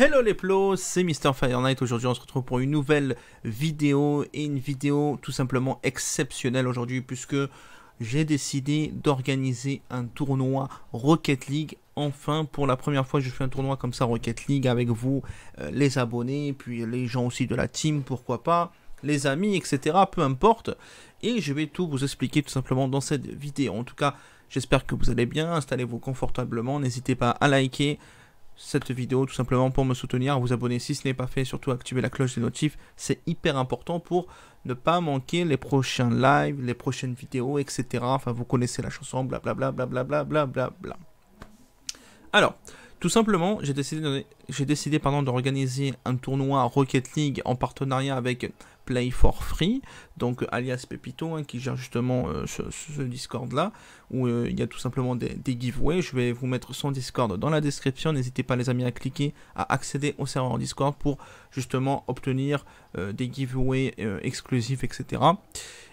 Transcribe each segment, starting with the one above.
Hello les plots, c'est Mister Fire Knight. Aujourd'hui, on se retrouve pour une nouvelle vidéo et une vidéo tout simplement exceptionnelle aujourd'hui puisque j'ai décidé d'organiser un tournoi Rocket League. Enfin, pour la première fois, je fais un tournoi comme ça Rocket League avec vous, euh, les abonnés, puis les gens aussi de la team, pourquoi pas, les amis, etc. Peu importe. Et je vais tout vous expliquer tout simplement dans cette vidéo. En tout cas, j'espère que vous allez bien. Installez-vous confortablement. N'hésitez pas à liker cette vidéo tout simplement pour me soutenir, vous abonner si ce n'est pas fait, surtout activer la cloche des notifs, c'est hyper important pour ne pas manquer les prochains lives, les prochaines vidéos, etc. Enfin, vous connaissez la chanson, blablabla, blablabla, blablabla. Alors, tout simplement, j'ai décidé, j'ai décidé d'organiser un tournoi Rocket League en partenariat avec Play for Free, donc euh, alias Pepito, hein, qui gère justement euh, ce, Discord-là, où euh, il y a tout simplement des, giveaways. Je vais vous mettre son Discord dans la description. N'hésitez pas, les amis, à cliquer, à accéder au serveur Discord pour justement obtenir des giveaways exclusifs, etc.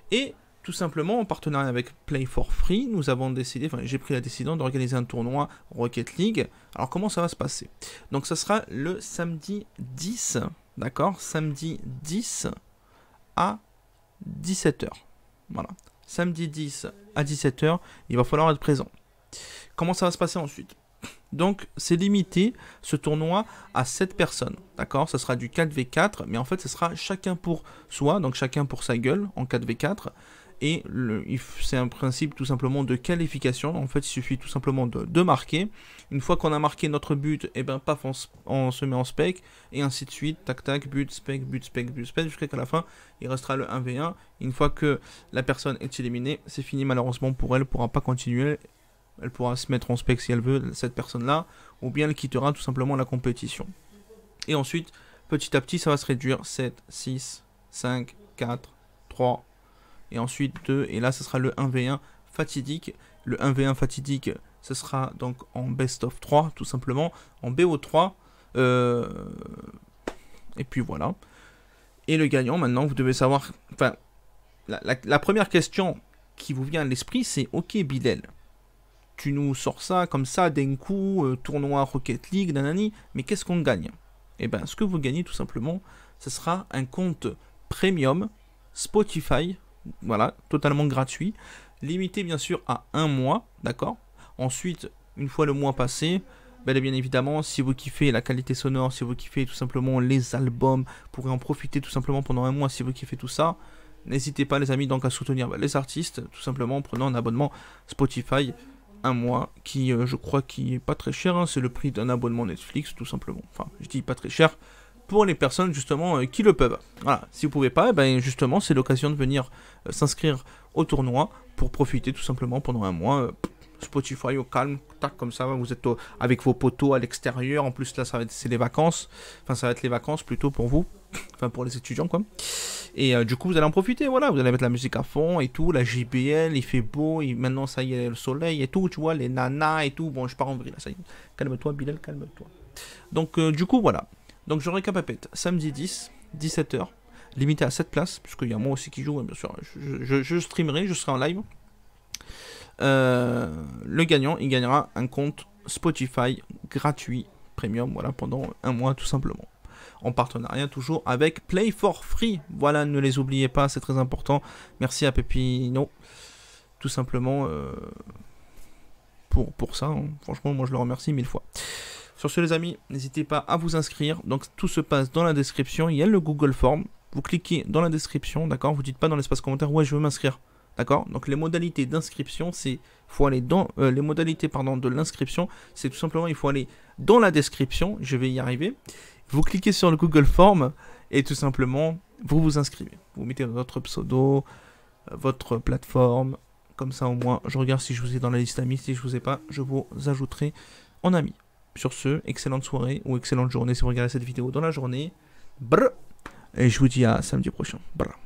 Et tout simplement, en partenariat avec Play for Free, nous avons décidé, j'ai pris la décision d'organiser un tournoi Rocket League. Alors comment ça va se passer Donc ça sera le samedi 10, d'accord Samedi 10 à 17h. Voilà. Samedi 10 à 17h, il va falloir être présent. Comment ça va se passer ensuite donc c'est limité ce tournoi à 7 personnes. D'accord Ça sera du 4v4, mais en fait ce sera chacun pour soi, donc chacun pour sa gueule en 4v4 et c'est un principe tout simplement de qualification. En fait, il suffit tout simplement de, marquer. Une fois qu'on a marqué notre but, et eh ben paf, on, se met en spec et ainsi de suite, tac tac, but, spec, but, spec, but, spec, jusqu'à la fin, il restera le 1v1. Une fois que la personne est éliminée, c'est fini malheureusement pour elle, elle pourra pas continuer. Elle pourra se mettre en spec si elle veut, cette personne-là, ou bien elle quittera tout simplement la compétition. Et ensuite, petit à petit, ça va se réduire. 7, 6, 5, 4, 3, et ensuite 2, et là ce sera le 1v1 fatidique. Le 1v1 fatidique, ce sera donc en best of 3, tout simplement, en BO3. Euh, et puis voilà. Et le gagnant, maintenant, vous devez savoir. Enfin, la, première question qui vous vient à l'esprit, c'est Ok, Bidel tu nous sors ça comme ça, d'un coup, euh, tournoi Rocket League, nanani, mais qu'est-ce qu'on gagne et eh bien, ce que vous gagnez, tout simplement, ce sera un compte premium Spotify voilà, totalement gratuit. Limité bien sûr à un mois, d'accord Ensuite, une fois le mois passé, et bien évidemment, si vous kiffez la qualité sonore, si vous kiffez tout simplement les albums, vous pourrez en profiter tout simplement pendant un mois si vous kiffez tout ça. N'hésitez pas les amis donc à soutenir les artistes, tout simplement en prenant un abonnement Spotify un mois qui euh, je crois qui est pas très cher, hein. c'est le prix d'un abonnement Netflix tout simplement. Enfin, je dis pas très cher, pour les personnes justement euh, qui le peuvent. Voilà, si vous pouvez pas, eh ben justement c'est l'occasion de venir euh, s'inscrire au tournoi pour profiter tout simplement pendant un mois. Euh, Spotify au calme, tac comme ça, vous êtes avec vos poteaux à l'extérieur. En plus là, ça va être c'est les vacances, enfin ça va être les vacances plutôt pour vous, enfin pour les étudiants quoi. Et du coup vous allez en profiter, voilà, vous allez mettre la musique à fond et tout, la JBL, il fait beau, et maintenant ça y est le soleil et tout, tu vois les nanas et tout. Bon, je pars en vrille là, ça y est. Calme-toi, Bilal, calme-toi. Donc du coup voilà, donc j'aurai récapapète, samedi 10, 17h, limité à 7 places, il y a moi aussi qui joue, hein, bien sûr, je, streamerai, je serai en live. Euh, le gagnant, il gagnera un compte Spotify gratuit, premium, voilà, pendant un mois tout simplement. En partenariat toujours avec Play for Free. Voilà, ne les oubliez pas, c'est très important. Merci à Pepino, tout simplement, euh, pour, pour ça. Hein. Franchement, moi je le remercie mille fois. Sur ce les amis, n'hésitez pas à vous inscrire. Donc tout se passe dans la description, il y a le Google Form. Vous cliquez dans la description, d'accord Vous dites pas dans l'espace commentaire, ouais je veux m'inscrire. D'accord Donc les modalités d'inscription, c'est faut aller dans euh, les modalités pardon de l'inscription, c'est tout simplement il faut aller dans la description, je vais y arriver. Vous cliquez sur le Google Form et tout simplement vous vous inscrivez. Vous mettez votre pseudo, euh, votre plateforme, comme ça au moins je regarde si je vous ai dans la liste amis, si je ne vous ai pas, je vous ajouterai en ami. Sur ce, excellente soirée ou excellente journée si vous regardez cette vidéo dans la journée. Brr. Et je vous dis à samedi prochain. Brr.